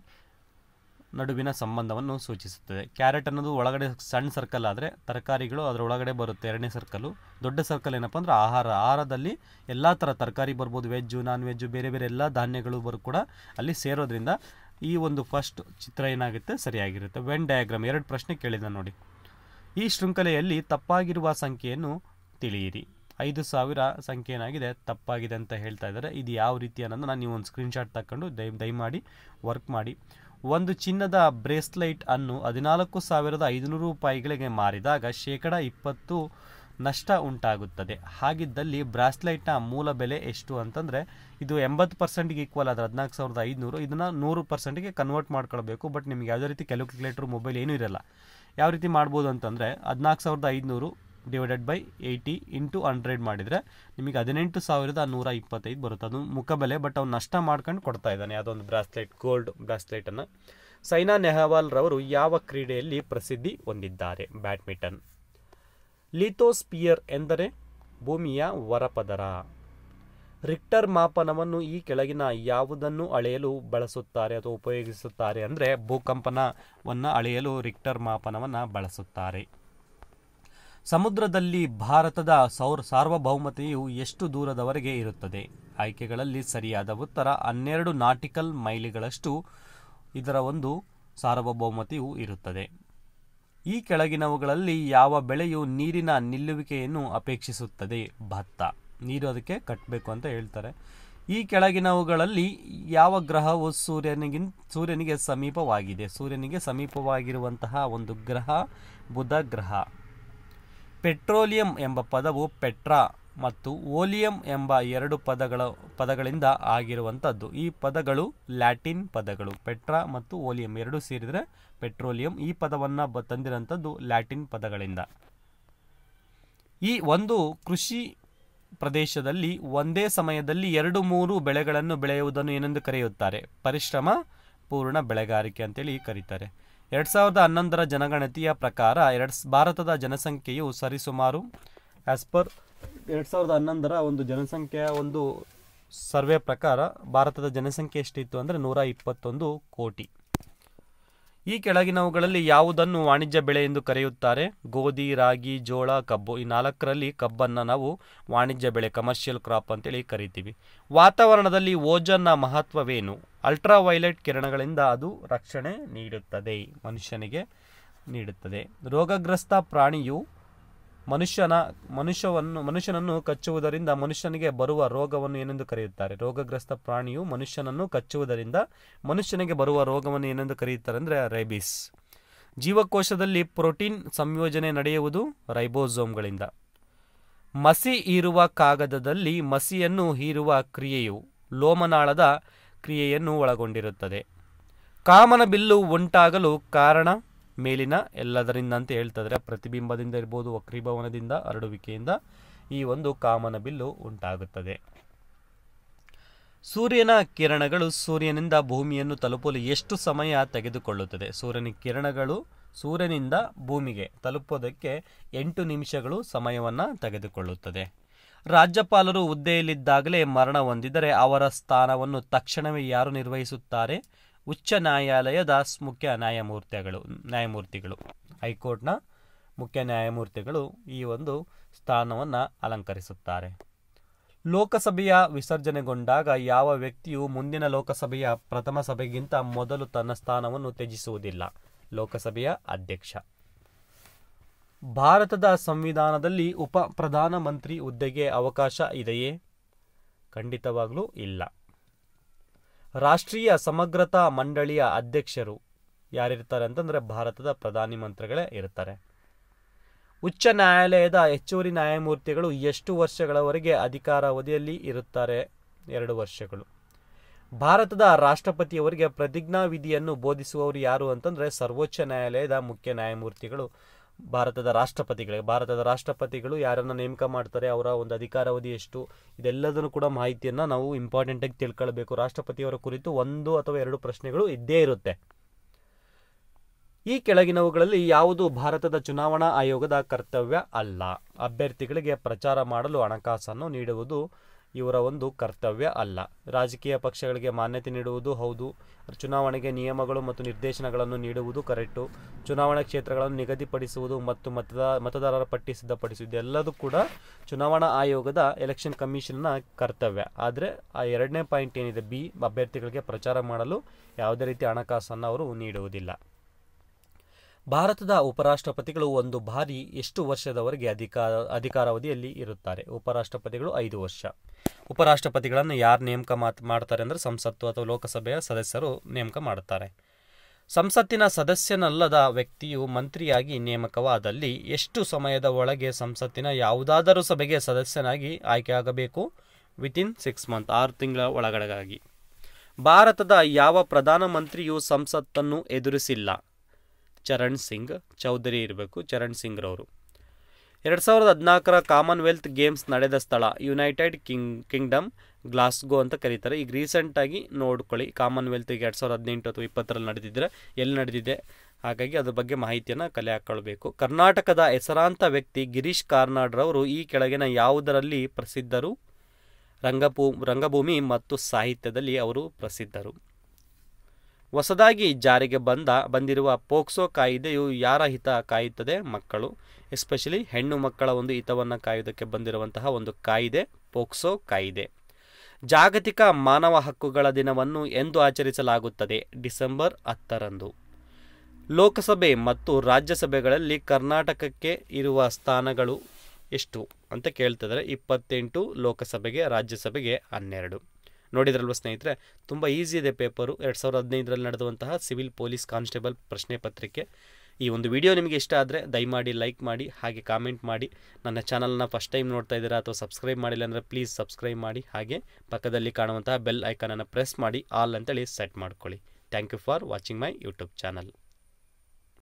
ನಡುವಿನ ಸಂಬಂಧವನ್ನು ಸೂಚಿಸುತ್ತದೆ ಕ್ಯಾರೆಟ್ ಅನ್ನೋದು ಒಳಗಡೆ ಸಣ್ಣ ಸರ್ಕಲ್ ಆದರೆ ತರಕಾರಿಗಳು ಅದರ ಒಳಗಡೆ ಬರುತ್ತೆ ಎರಡನೇ ಸರ್ಕಲು ದೊಡ್ಡ ಸರ್ಕಲ್ ಏನಪ್ಪ ಅಂದ್ರೆ ಆಹಾರ ಆಹಾರದಲ್ಲಿ ಎಲ್ಲ ಥರ ತರಕಾರಿ ಬರ್ಬೋದು ವೆಜ್ಜು ನಾನ್ ವೆಜ್ಜು ಬೇರೆ ಬೇರೆ ಎಲ್ಲ ಧಾನ್ಯಗಳು ಬರು ಕೂಡ ಅಲ್ಲಿ ಸೇರೋದ್ರಿಂದ ಈ ಒಂದು ಫಸ್ಟ್ ಚಿತ್ರ ಏನಾಗುತ್ತೆ ಸರಿಯಾಗಿರುತ್ತೆ ವೆನ್ ಡಯಾಗ್ರಾಮ್ ಎರಡು ಪ್ರಶ್ನೆ ಕೇಳಿದ ನೋಡಿ ಈ ಶೃಂಖಲೆಯಲ್ಲಿ ತಪ್ಪಾಗಿರುವ ಸಂಖ್ಯೆಯನ್ನು ತಿಳಿಯಿರಿ ಐದು ಸಾವಿರ ಸಂಖ್ಯೆ ಏನಾಗಿದೆ ತಪ್ಪಾಗಿದೆ ಅಂತ ಹೇಳ್ತಾ ಇದ್ದಾರೆ ಇದು ಯಾವ ರೀತಿ ಅನ್ನೋದು ನಾನು ನೀವು ಒಂದು ಸ್ಕ್ರೀನ್ಶಾಟ್ ತಗೊಂಡು ದಯ ದಯಮಾಡಿ ವರ್ಕ್ ಮಾಡಿ ಒಂದು ಚಿನ್ನದ ಬ್ರೇಸ್ಲೈಟ್ ಅನ್ನು ಹದಿನಾಲ್ಕು ಸಾವಿರದ ಐದುನೂರು ರೂಪಾಯಿಗಳಿಗೆ ಮಾರಿದಾಗ ಶೇಕಡ ಇಪ್ಪತ್ತು ನಷ್ಟ ಉಂಟಾಗುತ್ತದೆ ಹಾಗಿದ್ದಲ್ಲಿ ಬ್ರಾಸ್ಲೈಟ್ನ ಮೂಲ ಬೆಲೆ ಎಷ್ಟು ಅಂತಂದರೆ ಇದು ಎಂಬತ್ತು ಪರ್ಸೆಂಟ್ಗೆ ಈಕ್ವಲ್ ಆದರೆ ಹದಿನಾಲ್ಕು ಸಾವಿರದ ಐದುನೂರು ಇದನ್ನು ನೂರು ಪರ್ಸೆಂಟ್ಗೆ ಕನ್ವರ್ಟ್ ಮಾಡ್ಕೊಳ್ಬೇಕು ಬಟ್ ನಿಮ್ಗೆ ಯಾವುದೇ ರೀತಿ ಕ್ಯಾಲ್ಕುಲೇಟರ್ ಮೊಬೈಲ್ ಏನೂ ಇರಲ್ಲ ಯಾವ ರೀತಿ ಮಾಡ್ಬೋದು ಅಂತಂದರೆ ಹದಿನಾಲ್ಕು ಸಾವಿರದ ಐದುನೂರು divided by eighty into hundred ಮಾಡಿದರೆ ನಿಮಗೆ ಹದಿನೆಂಟು ಸಾವಿರದ ನೂರ ಇಪ್ಪತ್ತೈದು ಬರುತ್ತೆ ಅದು ಮುಖಬೆಲೆ ಬಟ್ ಅವ್ನು ನಷ್ಟ ಮಾಡ್ಕೊಂಡು ಕೊಡ್ತಾ ಇದ್ದಾನೆ ಯಾವುದೊಂದು ಬ್ರಾಸ್ಲೆಟ್ ಗೋಲ್ಡ್ ಬ್ರಾಸ್ಲೆಟನ್ನು ಸೈನಾ ನೆಹವಾಲ್ ರವರು ಯಾವ ಕ್ರೀಡೆಯಲ್ಲಿ ಪ್ರಸಿದ್ಧಿ ಹೊಂದಿದ್ದಾರೆ ಬ್ಯಾಡ್ಮಿಂಟನ್ ಲಿಥೋಸ್ಪಿಯರ್ ಎಂದರೆ ಭೂಮಿಯ ವರಪದರ ರಿಕ್ಟರ್ ಮಾಪನವನ್ನು ಈ ಕೆಳಗಿನ ಯಾವುದನ್ನು ಅಳೆಯಲು ಬಳಸುತ್ತಾರೆ ಅಥವಾ ಉಪಯೋಗಿಸುತ್ತಾರೆ ಅಂದರೆ ಭೂಕಂಪನವನ್ನು ಅಳೆಯಲು ರಿಕ್ಟರ್ ಮಾಪನವನ್ನು ಬಳಸುತ್ತಾರೆ ಸಮುದ್ರದಲ್ಲಿ ಭಾರತದ ಸೌರ್ ಸಾರ್ವಭೌಮತೆಯು ಎಷ್ಟು ದೂರದವರೆಗೆ ಇರುತ್ತದೆ ಆಯ್ಕೆಗಳಲ್ಲಿ ಸರಿಯಾದ ಉತ್ತರ ಹನ್ನೆರಡು ನಾಟಿಕಲ್ ಮೈಲಿಗಳಷ್ಟು ಇದರ ಒಂದು ಸಾರ್ವಭೌಮತೆಯು ಇರುತ್ತದೆ ಈ ಕೆಳಗಿನವುಗಳಲ್ಲಿ ಯಾವ ಬೆಳೆಯು ನೀರಿನ ನಿಲ್ಲುವಿಕೆಯನ್ನು ಅಪೇಕ್ಷಿಸುತ್ತದೆ ಭತ್ತ ನೀರು ಅದಕ್ಕೆ ಕಟ್ಟಬೇಕು ಅಂತ ಹೇಳ್ತಾರೆ ಈ ಕೆಳಗಿನವುಗಳಲ್ಲಿ ಯಾವ ಗ್ರಹವು ಸೂರ್ಯನಿಗಿನ್ ಸೂರ್ಯನಿಗೆ ಸಮೀಪವಾಗಿದೆ ಸೂರ್ಯನಿಗೆ ಸಮೀಪವಾಗಿರುವಂತಹ ಒಂದು ಗ್ರಹ ಬುಧ ಗ್ರಹ ಪೆಟ್ರೋಲಿಯಂ ಎಂಬ ಪದವು ಪೆಟ್ರಾ ಮತ್ತು ಓಲಿಯಂ ಎಂಬ ಎರಡು ಪದಗಳ ಪದಗಳಿಂದ ಆಗಿರುವಂಥದ್ದು ಈ ಪದಗಳು ಲ್ಯಾಟಿನ್ ಪದಗಳು ಪೆಟ್ರಾ ಮತ್ತು ಓಲಿಯಂ ಎರಡು ಸೇರಿದರೆ ಪೆಟ್ರೋಲಿಯಂ ಈ ಪದವನ್ನು ಬ ತಂದಿರುವಂಥದ್ದು ಲ್ಯಾಟಿನ್ ಪದಗಳಿಂದ ಈ ಒಂದು ಕೃಷಿ ಪ್ರದೇಶದಲ್ಲಿ ಒಂದೇ ಸಮಯದಲ್ಲಿ ಎರಡು ಮೂರು ಬೆಳೆಗಳನ್ನು ಬೆಳೆಯುವುದನ್ನು ಏನೆಂದು ಕರೆಯುತ್ತಾರೆ ಪರಿಶ್ರಮ ಪೂರ್ಣ ಬೆಳೆಗಾರಿಕೆ ಅಂತೇಳಿ ಕರೀತಾರೆ ಎರಡು ಸಾವಿರದ ಹನ್ನೊಂದರ ಜನಗಣತಿಯ ಪ್ರಕಾರ ಎರಡು ಭಾರತದ ಜನಸಂಖ್ಯೆಯು ಸರಿಸುಮಾರು ಆ್ಯಸ್ ಪರ್ ಎರಡು ಸಾವಿರದ ಹನ್ನೊಂದರ ಒಂದು ಜನಸಂಖ್ಯೆಯ ಒಂದು ಸರ್ವೆ ಪ್ರಕಾರ ಭಾರತದ ಜನಸಂಖ್ಯೆ ಎಷ್ಟಿತ್ತು ಅಂದರೆ ನೂರ ಇಪ್ಪತ್ತೊಂದು ಕೋಟಿ ಈ ಕೆಳಗಿನವುಗಳಲ್ಲಿ ಯಾವುದನ್ನು ವಾಣಿಜ್ಯ ಬೆಳೆ ಎಂದು ಕರೆಯುತ್ತಾರೆ ಗೋಧಿ ರಾಗಿ ಜೋಳ ಕಬ್ಬು ಈ ನಾಲ್ಕರಲ್ಲಿ ಕಬ್ಬನ್ನು ನಾವು ವಾಣಿಜ್ಯ ಬೆಳೆ ಕಮರ್ಷಿಯಲ್ ಕ್ರಾಪ್ ಅಂತೇಳಿ ಕರಿತೀವಿ ವಾತಾವರಣದಲ್ಲಿ ಓಜನ್ನ ಮಹತ್ವವೇನು ಅಲ್ಟ್ರಾ ವೈಲೆಟ್ ಕಿರಣಗಳಿಂದ ಅದು ರಕ್ಷಣೆ ನೀಡುತ್ತದೆ ಮನುಷ್ಯನಿಗೆ ನೀಡುತ್ತದೆ ರೋಗಗ್ರಸ್ತ ಪ್ರಾಣಿಯು ಮನುಷ್ಯನ ಮನುಷ್ಯವನ್ನು ಮನುಷ್ಯನನ್ನು ಕಚ್ಚುವುದರಿಂದ ಮನುಷ್ಯನಿಗೆ ಬರುವ ರೋಗವನ್ನು ಏನೆಂದು ಕರೆಯುತ್ತಾರೆ ರೋಗಗ್ರಸ್ತ ಪ್ರಾಣಿಯು ಮನುಷ್ಯನನ್ನು ಕಚ್ಚುವುದರಿಂದ ಮನುಷ್ಯನಿಗೆ ಬರುವ ರೋಗವನ್ನು ಏನೆಂದು ಕರೆಯುತ್ತಾರೆ ಅಂದರೆ ರೈಬೀಸ್ ಜೀವಕೋಶದಲ್ಲಿ ಪ್ರೋಟೀನ್ ಸಂಯೋಜನೆ ನಡೆಯುವುದು ರೈಬೋಸೋಮ್ಗಳಿಂದ ಮಸಿ ಹೀರುವ ಕಾಗದದಲ್ಲಿ ಮಸಿಯನ್ನು ಹೀರುವ ಕ್ರಿಯೆಯು ಲೋಮನಾಳದ ಕ್ರಿಯೆಯನ್ನು ಒಳಗೊಂಡಿರುತ್ತದೆ ಬಿಲ್ಲು ಉಂಟಾಗಲು ಕಾರಣ ಮೇಲಿನ ಎಲ್ಲದರಿಂದ ಅಂತ ಹೇಳ್ತದ್ರೆ ಪ್ರತಿಬಿಂಬದಿಂದ ಇರ್ಬೋದು ವಕ್ರೀಭವನದಿಂದ ಹರಡುವಿಕೆಯಿಂದ ಈ ಒಂದು ಕಾಮನ ಬಿಲ್ಲು ಉಂಟಾಗುತ್ತದೆ ಸೂರ್ಯನ ಕಿರಣಗಳು ಸೂರ್ಯನಿಂದ ಭೂಮಿಯನ್ನು ತಲುಪಲು ಎಷ್ಟು ಸಮಯ ತೆಗೆದುಕೊಳ್ಳುತ್ತದೆ ಸೂರ್ಯನ ಕಿರಣಗಳು ಸೂರ್ಯನಿಂದ ಭೂಮಿಗೆ ತಲುಪೋದಕ್ಕೆ ಎಂಟು ನಿಮಿಷಗಳು ಸಮಯವನ್ನು ತೆಗೆದುಕೊಳ್ಳುತ್ತದೆ ರಾಜ್ಯಪಾಲರು ಹುದ್ದೆಯಲ್ಲಿದ್ದಾಗಲೇ ಮರಣ ಹೊಂದಿದರೆ ಅವರ ಸ್ಥಾನವನ್ನು ತಕ್ಷಣವೇ ಯಾರು ನಿರ್ವಹಿಸುತ್ತಾರೆ ಉಚ್ಚ ನ್ಯಾಯಾಲಯದ ಮುಖ್ಯ ನ್ಯಾಯಮೂರ್ತಿಗಳು ನ್ಯಾಯಮೂರ್ತಿಗಳು ಹೈಕೋರ್ಟ್ನ ಮುಖ್ಯ ನ್ಯಾಯಮೂರ್ತಿಗಳು ಈ ಒಂದು ಸ್ಥಾನವನ್ನು ಅಲಂಕರಿಸುತ್ತಾರೆ ಲೋಕಸಭೆಯ ವಿಸರ್ಜನೆಗೊಂಡಾಗ ಯಾವ ವ್ಯಕ್ತಿಯು ಮುಂದಿನ ಲೋಕಸಭೆಯ ಪ್ರಥಮ ಸಭೆಗಿಂತ ಮೊದಲು ತನ್ನ ಸ್ಥಾನವನ್ನು ತ್ಯಜಿಸುವುದಿಲ್ಲ ಲೋಕಸಭೆಯ ಅಧ್ಯಕ್ಷ ಭಾರತದ ಸಂವಿಧಾನದಲ್ಲಿ ಉಪ ಪ್ರಧಾನಮಂತ್ರಿ ಹುದ್ದೆಗೆ ಅವಕಾಶ ಇದೆಯೇ ಖಂಡಿತವಾಗಲೂ ಇಲ್ಲ ರಾಷ್ಟ್ರೀಯ ಸಮಗ್ರತಾ ಮಂಡಳಿಯ ಅಧ್ಯಕ್ಷರು ಯಾರಿರ್ತಾರೆ ಅಂತಂದರೆ ಭಾರತದ ಪ್ರಧಾನಿ ಮಂತ್ರಿಗಳೇ ಇರ್ತಾರೆ ಉಚ್ಚ ನ್ಯಾಯಾಲಯದ ಹೆಚ್ಚುವರಿ ನ್ಯಾಯಮೂರ್ತಿಗಳು ಎಷ್ಟು ವರ್ಷಗಳವರೆಗೆ ಅಧಿಕಾರಾವಧಿಯಲ್ಲಿ ಇರುತ್ತಾರೆ ಎರಡು ವರ್ಷಗಳು ಭಾರತದ ರಾಷ್ಟ್ರಪತಿಯವರಿಗೆ ಪ್ರತಿಜ್ಞಾವಿಧಿಯನ್ನು ಬೋಧಿಸುವವರು ಯಾರು ಅಂತಂದರೆ ಸರ್ವೋಚ್ಚ ನ್ಯಾಯಾಲಯದ ಮುಖ್ಯ ನ್ಯಾಯಮೂರ್ತಿಗಳು ಭಾರತದ ರಾಷ್ಟ್ರಪತಿಗಳಿಗೆ ಭಾರತದ ರಾಷ್ಟ್ರಪತಿಗಳು ಯಾರನ್ನು ನೇಮಕ ಮಾಡ್ತಾರೆ ಅವರ ಒಂದು ಅಧಿಕಾರಾವಧಿ ಎಷ್ಟು ಇದೆಲ್ಲದನ್ನು ಕೂಡ ಮಾಹಿತಿಯನ್ನು ನಾವು ಇಂಪಾರ್ಟೆಂಟಾಗಿ ತಿಳ್ಕೊಳ್ಬೇಕು ರಾಷ್ಟ್ರಪತಿಯವರ ಕುರಿತು ಒಂದು ಅಥವಾ ಎರಡು ಪ್ರಶ್ನೆಗಳು ಇದ್ದೇ ಇರುತ್ತೆ ಈ ಕೆಳಗಿನವುಗಳಲ್ಲಿ ಯಾವುದು ಭಾರತದ ಚುನಾವಣಾ ಆಯೋಗದ ಕರ್ತವ್ಯ ಅಲ್ಲ ಅಭ್ಯರ್ಥಿಗಳಿಗೆ ಪ್ರಚಾರ ಮಾಡಲು ಹಣಕಾಸನ್ನು ನೀಡುವುದು ಇವರ ಒಂದು ಕರ್ತವ್ಯ ಅಲ್ಲ ರಾಜಕೀಯ ಪಕ್ಷಗಳಿಗೆ ಮಾನ್ಯತೆ ನೀಡುವುದು ಹೌದು ಚುನಾವಣೆಗೆ ನಿಯಮಗಳು ಮತ್ತು ನಿರ್ದೇಶನಗಳನ್ನು ನೀಡುವುದು ಕರೆಕ್ಟು ಚುನಾವಣಾ ಕ್ಷೇತ್ರಗಳನ್ನು ನಿಗದಿಪಡಿಸುವುದು ಮತ್ತು ಮತದ ಮತದಾರರ ಪಟ್ಟಿ ಸಿದ್ಧಪಡಿಸುವುದು ಎಲ್ಲದೂ ಕೂಡ ಚುನಾವಣಾ ಆಯೋಗದ ಎಲೆಕ್ಷನ್ ಕಮಿಷನ್ನ ಕರ್ತವ್ಯ ಆದರೆ ಆ ಎರಡನೇ ಪಾಯಿಂಟ್ ಏನಿದೆ ಬಿ ಅಭ್ಯರ್ಥಿಗಳಿಗೆ ಪ್ರಚಾರ ಮಾಡಲು ಯಾವುದೇ ರೀತಿ ಹಣಕಾಸನ್ನು ಅವರು ನೀಡುವುದಿಲ್ಲ ಭಾರತದ ಉಪರಾಷ್ಟ್ರಪತಿಗಳು ಒಂದು ಬಾರಿ ಎಷ್ಟು ವರ್ಷದವರೆಗೆ ಅಧಿಕಾರ ಅಧಿಕಾರಾವಧಿಯಲ್ಲಿ ಇರುತ್ತಾರೆ ಉಪರಾಷ್ಟ್ರಪತಿಗಳು ಐದು ವರ್ಷ ಉಪರಾಷ್ಟ್ರಪತಿಗಳನ್ನು ಯಾರು ನೇಮಕ ಮಾತ್ ಮಾಡ್ತಾರೆ ಅಂದರೆ ಸಂಸತ್ತು ಅಥವಾ ಲೋಕಸಭೆಯ ಸದಸ್ಯರು ನೇಮಕ ಮಾಡುತ್ತಾರೆ ಸಂಸತ್ತಿನ ಸದಸ್ಯನಲ್ಲದ ವ್ಯಕ್ತಿಯು ಮಂತ್ರಿಯಾಗಿ ನೇಮಕವಾದಲ್ಲಿ ಎಷ್ಟು ಸಮಯದ ಒಳಗೆ ಸಂಸತ್ತಿನ ಯಾವುದಾದರೂ ಸಭೆಗೆ ಸದಸ್ಯನಾಗಿ ಆಯ್ಕೆಯಾಗಬೇಕು ವಿತಿನ್ ಸಿಕ್ಸ್ ಮಂತ್ ಆರು ತಿಂಗಳ ಒಳಗಡೆಗಾಗಿ ಭಾರತದ ಯಾವ ಪ್ರಧಾನಮಂತ್ರಿಯೂ ಸಂಸತ್ತನ್ನು ಎದುರಿಸಿಲ್ಲ ಚರಣ್ ಸಿಂಗ್ ಚೌಧರಿ ಇರಬೇಕು ಚರಣ್ ಸಿಂಗ್ರವರು ಎರಡು ಸಾವಿರದ ಹದಿನಾಲ್ಕರ ಕಾಮನ್ವೆಲ್ತ್ ಗೇಮ್ಸ್ ನಡೆದ ಸ್ಥಳ ಯುನೈಟೆಡ್ ಕಿಂಗ್ ಕಿಂಗ್ಡಮ್ ಗ್ಲಾಸ್ಗೋ ಅಂತ ಕರೀತಾರೆ ಈಗ ರೀಸೆಂಟಾಗಿ ನೋಡ್ಕೊಳ್ಳಿ ಕಾಮನ್ವೆಲ್ತ್ಗೆ ಎರಡು ಸಾವಿರದ ಹದಿನೆಂಟು ಅಥವಾ ಇಪ್ಪತ್ತರಲ್ಲಿ ನಡೆದಿದ್ದರೆ ಎಲ್ಲಿ ನಡೆದಿದೆ ಹಾಗಾಗಿ ಅದ್ರ ಬಗ್ಗೆ ಮಾಹಿತಿಯನ್ನು ಕಲೆ ಹಾಕ್ಕೊಳ್ಬೇಕು ಕರ್ನಾಟಕದ ಹೆಸರಾಂತ ವ್ಯಕ್ತಿ ಗಿರೀಶ್ ಕಾರ್ನಾಡ್ರವರು ಈ ಕೆಳಗಿನ ಯಾವುದರಲ್ಲಿ ಪ್ರಸಿದ್ಧರು ರಂಗಭೂ ರಂಗಭೂಮಿ ಮತ್ತು ಸಾಹಿತ್ಯದಲ್ಲಿ ಅವರು ಪ್ರಸಿದ್ಧರು ಹೊಸದಾಗಿ ಜಾರಿಗೆ ಬಂದ ಬಂದಿರುವ ಪೋಕ್ಸೋ ಕಾಯಿದೆಯು ಯಾರ ಹಿತ ಕಾಯುತ್ತದೆ ಮಕ್ಕಳು ಎಸ್ಪೆಷಲಿ ಹೆಣ್ಣು ಮಕ್ಕಳ ಒಂದು ಹಿತವನ್ನು ಕಾಯುವುದಕ್ಕೆ ಬಂದಿರುವಂತಹ ಒಂದು ಕಾಯಿದೆ ಪೋಕ್ಸೋ ಕಾಯಿದೆ ಜಾಗತಿಕ ಮಾನವ ಹಕ್ಕುಗಳ ದಿನವನ್ನು ಎಂದು ಆಚರಿಸಲಾಗುತ್ತದೆ ಡಿಸೆಂಬರ್ ಹತ್ತರಂದು ಲೋಕಸಭೆ ಮತ್ತು ರಾಜ್ಯಸಭೆಗಳಲ್ಲಿ ಕರ್ನಾಟಕಕ್ಕೆ ಇರುವ ಸ್ಥಾನಗಳು ಎಷ್ಟು ಅಂತ ಕೇಳ್ತಿದ್ರೆ ಇಪ್ಪತ್ತೆಂಟು ಲೋಕಸಭೆಗೆ ರಾಜ್ಯಸಭೆಗೆ ಹನ್ನೆರಡು ನೋಡಿದ್ರಲ್ವ ಸ್ನೇಹಿತರೆ ತುಂಬ ಈಸಿ ಇದೆ ಪೇಪರು ಎರಡು ಸಾವಿರದ ಹದಿನೈದರಲ್ಲಿ ನಡೆದಂತಹ ಸಿವಿಲ್ ಪೊಲೀಸ್ ಕಾನ್ಸ್ಟೇಬಲ್ ಪ್ರಶ್ನೆ ಪತ್ರಿಕೆ ಈ ಒಂದು ವಿಡಿಯೋ ನಿಮಗೆ ಇಷ್ಟ ಆದರೆ ದಯಮಾಡಿ ಲೈಕ್ ಮಾಡಿ ಹಾಗೆ ಕಾಮೆಂಟ್ ಮಾಡಿ ನನ್ನ ಚಾನಲ್ನ ಫಸ್ಟ್ ಟೈಮ್ ನೋಡ್ತಾ ಇದ್ದೀರಾ ಅಥವಾ ಸಬ್ಸ್ಕ್ರೈಬ್ ಮಾಡಿಲ್ಲ ಅಂದರೆ ಪ್ಲೀಸ್ ಸಬ್ಸ್ಕ್ರೈಬ್ ಮಾಡಿ ಹಾಗೆ ಪಕ್ಕದಲ್ಲಿ ಕಾಣುವಂತಹ ಬೆಲ್ ಐಕಾನನ್ನು ಪ್ರೆಸ್ ಮಾಡಿ ಆಲ್ ಅಂತೇಳಿ ಸೆಟ್ ಮಾಡ್ಕೊಳ್ಳಿ thank you for watching my YouTube channel